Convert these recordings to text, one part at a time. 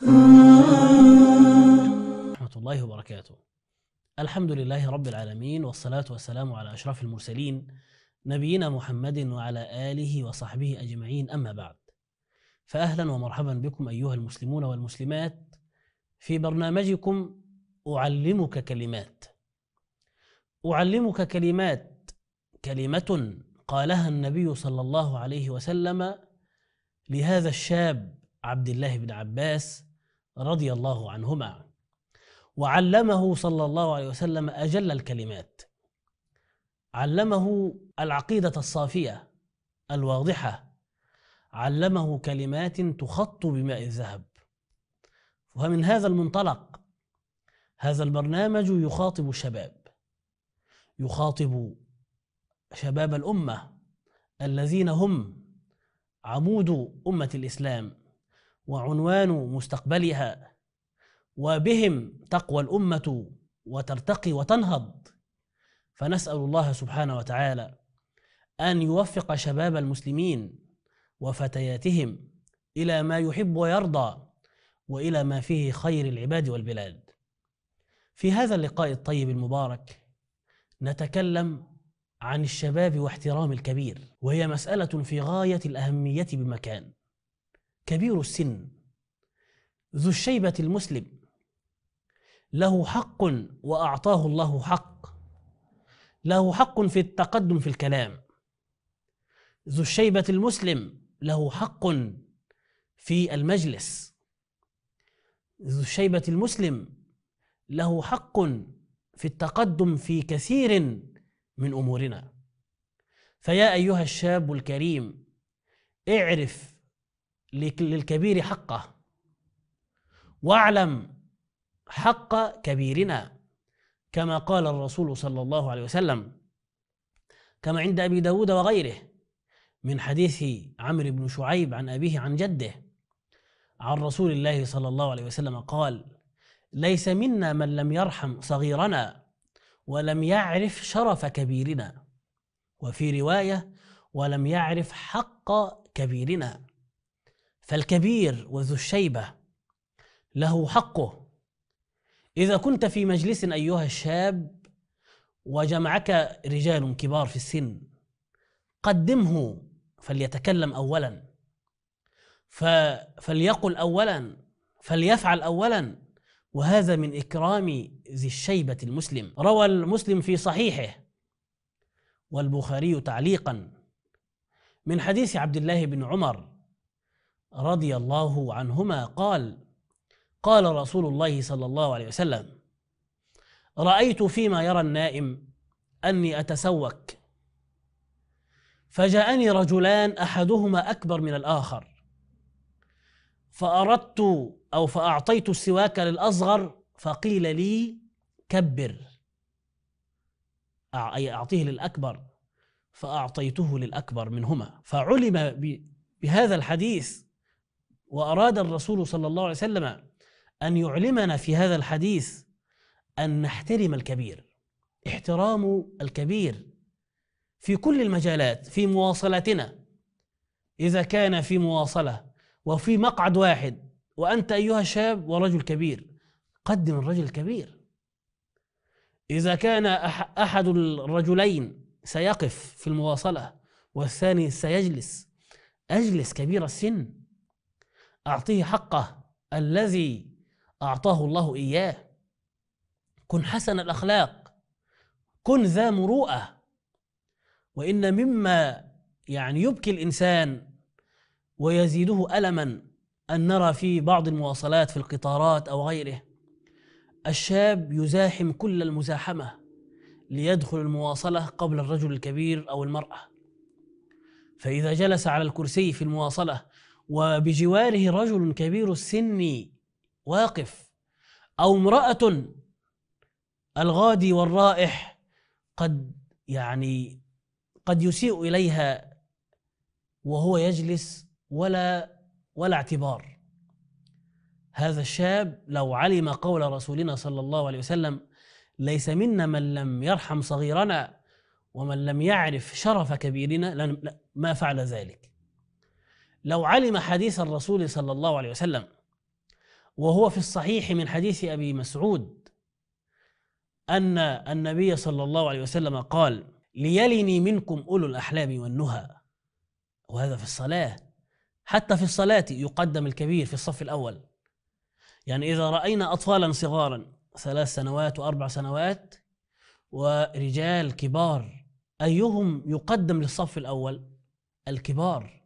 ورحمة الله وبركاته الحمد لله رب العالمين والصلاة والسلام على أشرف المرسلين نبينا محمد وعلى آله وصحبه أجمعين أما بعد فأهلا ومرحبا بكم أيها المسلمون والمسلمات في برنامجكم أعلمك كلمات أعلمك كلمات كلمة قالها النبي صلى الله عليه وسلم لهذا الشاب عبد الله بن عباس رضي الله عنهما وعلمه صلى الله عليه وسلم اجل الكلمات علمه العقيده الصافيه الواضحه علمه كلمات تخط بماء الذهب ومن هذا المنطلق هذا البرنامج يخاطب الشباب يخاطب شباب الامه الذين هم عمود امه الاسلام وعنوان مستقبلها وبهم تقوى الامه وترتقي وتنهض فنسال الله سبحانه وتعالى ان يوفق شباب المسلمين وفتياتهم الى ما يحب ويرضى والى ما فيه خير العباد والبلاد في هذا اللقاء الطيب المبارك نتكلم عن الشباب واحترام الكبير وهي مساله في غايه الاهميه بمكان كبير السن ذو الشيبة المسلم له حق وأعطاه الله حق له حق في التقدم في الكلام ذو الشيبة المسلم له حق في المجلس ذو الشيبة المسلم له حق في التقدم في كثير من أمورنا فيا أيها الشاب الكريم اعرف للكبير حقه واعلم حق كبيرنا كما قال الرسول صلى الله عليه وسلم كما عند أبي داود وغيره من حديث عمرو بن شعيب عن أبيه عن جده عن رسول الله صلى الله عليه وسلم قال ليس منا من لم يرحم صغيرنا ولم يعرف شرف كبيرنا وفي رواية ولم يعرف حق كبيرنا فالكبير وذو الشيبة له حقه إذا كنت في مجلس أيها الشاب وجمعك رجال كبار في السن قدمه فليتكلم أولا فليقل أولا فليفعل أولا وهذا من إكرام ذي الشيبة المسلم روى المسلم في صحيحه والبخاري تعليقا من حديث عبد الله بن عمر رضي الله عنهما قال قال رسول الله صلى الله عليه وسلم رايت فيما يرى النائم اني اتسوك فجاءني رجلان احدهما اكبر من الاخر فاردت او فاعطيت السواك للاصغر فقيل لي كبر اي اعطيه للاكبر فاعطيته للاكبر منهما فعلم بهذا الحديث وأراد الرسول صلى الله عليه وسلم أن يعلمنا في هذا الحديث أن نحترم الكبير احترام الكبير في كل المجالات في مواصلاتنا إذا كان في مواصلة وفي مقعد واحد وأنت أيها الشاب ورجل كبير قدم الرجل الكبير إذا كان أحد الرجلين سيقف في المواصلة والثاني سيجلس أجلس كبير السن أعطيه حقه الذي أعطاه الله إياه كن حسن الأخلاق كن ذا مروءة وإن مما يعني يبكي الإنسان ويزيده ألما أن نرى في بعض المواصلات في القطارات أو غيره الشاب يزاحم كل المزاحمة ليدخل المواصلة قبل الرجل الكبير أو المرأة فإذا جلس على الكرسي في المواصلة وبجواره رجل كبير السن واقف أو امرأة الغادي والرائح قد يعني قد يسيء إليها وهو يجلس ولا ولا اعتبار هذا الشاب لو علم قول رسولنا صلى الله عليه وسلم ليس منا من لم يرحم صغيرنا ومن لم يعرف شرف كبيرنا ما فعل ذلك لو علم حديث الرسول صلى الله عليه وسلم وهو في الصحيح من حديث ابي مسعود ان النبي صلى الله عليه وسلم قال ليلني منكم اولو الاحلام والنهى وهذا في الصلاه حتى في الصلاه يقدم الكبير في الصف الاول يعني اذا راينا اطفالا صغارا ثلاث سنوات واربع سنوات ورجال كبار ايهم يقدم للصف الاول الكبار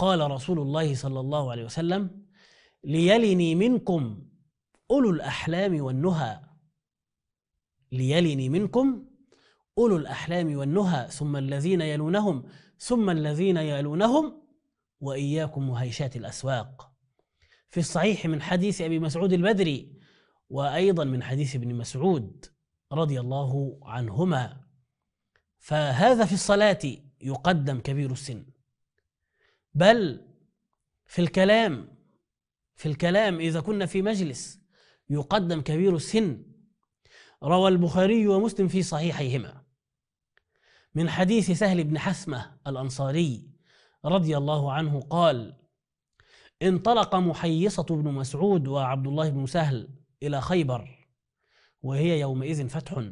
قال رسول الله صلى الله عليه وسلم ليلني منكم أولو الأحلام والنهى ليلني منكم أولو الأحلام والنهى ثم الذين يلونهم ثم الذين يلونهم وإياكم وهيشات الأسواق في الصحيح من حديث أبي مسعود البدري وأيضا من حديث ابن مسعود رضي الله عنهما فهذا في الصلاة يقدم كبير السن بل في الكلام في الكلام إذا كنا في مجلس يقدم كبير السن روى البخاري ومسلم في صحيحيهما من حديث سهل بن حسمة الأنصاري رضي الله عنه قال انطلق محيصة بن مسعود وعبد الله بن سهل إلى خيبر وهي يومئذ فتح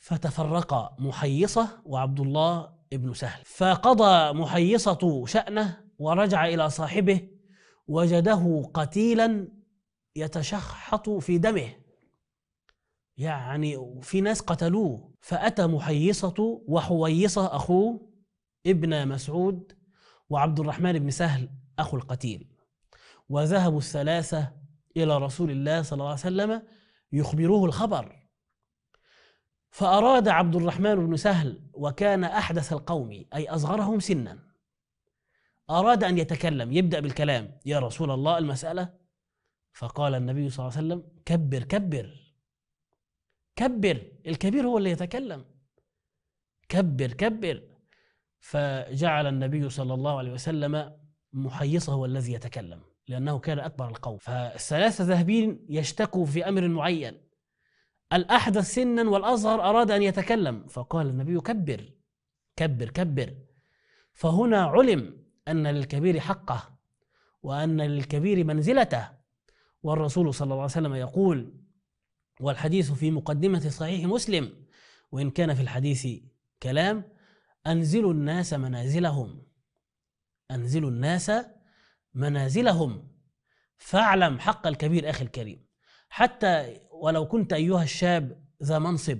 فتفرق محيصة وعبد الله ابن سهل فقضى محيصة شأنه ورجع إلى صاحبه وجده قتيلا يتشحط في دمه يعني في ناس قتلوه فأتى محيصة وحويصة أخوه ابن مسعود وعبد الرحمن بن سهل أخو القتيل وذهبوا الثلاثة إلى رسول الله صلى الله عليه وسلم يخبروه الخبر فأراد عبد الرحمن بن سهل وكان أحدث القوم أي أصغرهم سنا أراد أن يتكلم يبدأ بالكلام يا رسول الله المسألة فقال النبي صلى الله عليه وسلم كبر كبر كبر الكبير هو اللي يتكلم كبر كبر فجعل النبي صلى الله عليه وسلم محيصه هو الذي يتكلم لأنه كان أكبر القوم فالثلاثة ذهبين يشتكوا في أمر معين الأحدث سنا والأصغر أراد أن يتكلم فقال النبي كبر كبر كبر فهنا علم أن للكبير حقه وأن للكبير منزلته والرسول صلى الله عليه وسلم يقول والحديث في مقدمة صحيح مسلم وإن كان في الحديث كلام أنزلوا الناس منازلهم أنزلوا الناس منازلهم فاعلم حق الكبير أخي الكريم حتى ولو كنت أيها الشاب ذا منصب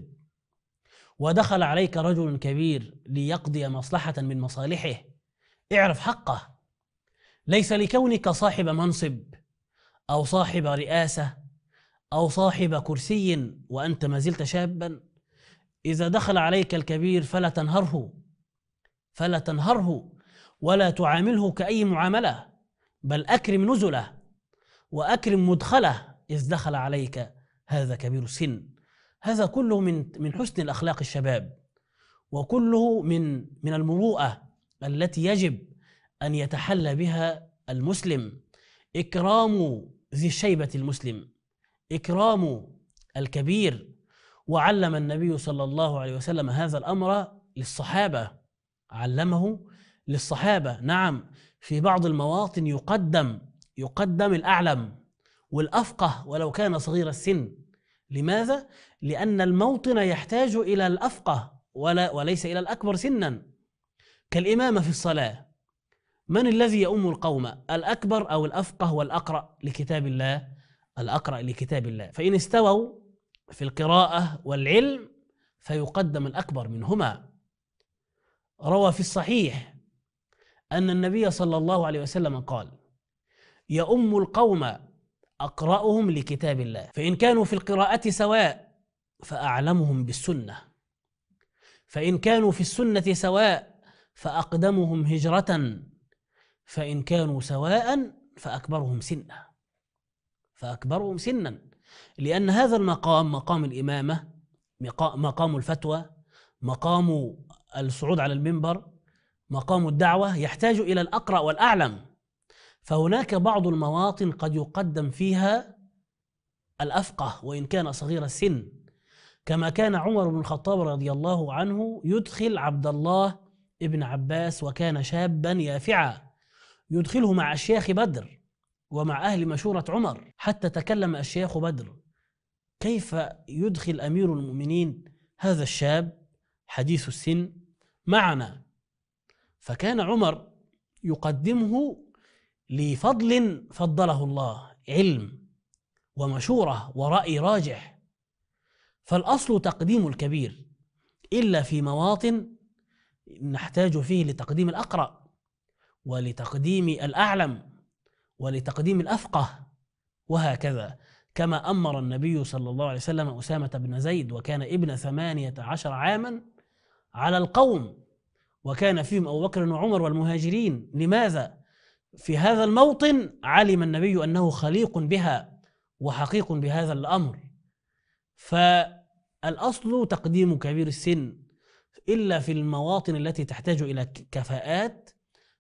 ودخل عليك رجل كبير ليقضي مصلحة من مصالحه اعرف حقه ليس لكونك صاحب منصب أو صاحب رئاسة أو صاحب كرسي وأنت ما زلت شابا إذا دخل عليك الكبير فلا تنهره فلا تنهره ولا تعامله كأي معاملة بل أكرم نزله وأكرم مدخله إذ دخل عليك هذا كبير السن هذا كله من من حسن الاخلاق الشباب وكله من من المروءه التي يجب ان يتحلى بها المسلم اكرام ذي الشيبه المسلم اكرام الكبير وعلم النبي صلى الله عليه وسلم هذا الامر للصحابه علمه للصحابه نعم في بعض المواطن يقدم يقدم الاعلم والافقه ولو كان صغير السن لماذا؟ لأن الموطن يحتاج إلى الأفقه ولا وليس إلى الأكبر سنا كالإمامة في الصلاة من الذي يؤم القوم الأكبر أو الأفقه والأقرأ لكتاب الله الأقرأ لكتاب الله فإن استووا في القراءة والعلم فيقدم الأكبر منهما روى في الصحيح أن النبي صلى الله عليه وسلم قال يؤم القوم أقرأهم لكتاب الله فإن كانوا في القراءة سواء فأعلمهم بالسنة فإن كانوا في السنة سواء فأقدمهم هجرة فإن كانوا سواء فأكبرهم سنا فأكبرهم سنا لأن هذا المقام مقام الإمامة مقام الفتوى مقام الصعود على المنبر مقام الدعوة يحتاج إلى الأقرأ والأعلم فهناك بعض المواطن قد يقدم فيها الافقه وان كان صغير السن كما كان عمر بن الخطاب رضي الله عنه يدخل عبد الله ابن عباس وكان شابا يافعا يدخله مع اشياخ بدر ومع اهل مشوره عمر حتى تكلم اشياخ بدر كيف يدخل امير المؤمنين هذا الشاب حديث السن معنا فكان عمر يقدمه لفضل فضله الله علم ومشورة ورأي راجح فالأصل تقديم الكبير إلا في مواطن نحتاج فيه لتقديم الأقرأ ولتقديم الأعلم ولتقديم الأفقه وهكذا كما أمر النبي صلى الله عليه وسلم أسامة بن زيد وكان ابن ثمانية عشر عاما على القوم وكان فيهم أبو بكر وعمر والمهاجرين لماذا؟ في هذا الموطن علم النبي انه خليق بها وحقيق بهذا الامر فالاصل تقديم كبير السن الا في المواطن التي تحتاج الى كفاءات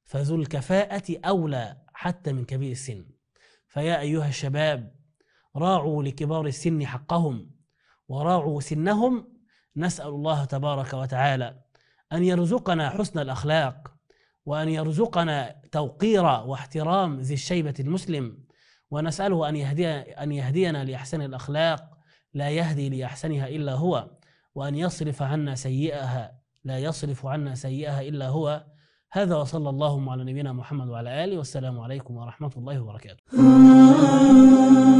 فذو الكفاءه اولى حتى من كبير السن فيا ايها الشباب راعوا لكبار السن حقهم وراعوا سنهم نسال الله تبارك وتعالى ان يرزقنا حسن الاخلاق وأن يرزقنا توقير واحترام ذي الشيبة المسلم ونسأله أن يهدي أن يهدينا لأحسن الأخلاق لا يهدي لأحسنها إلا هو وأن يصرف عنا سيئها لا يصرف عنا سيئها إلا هو هذا وصلى اللهم على نبينا محمد وعلى آله والسلام عليكم ورحمة الله وبركاته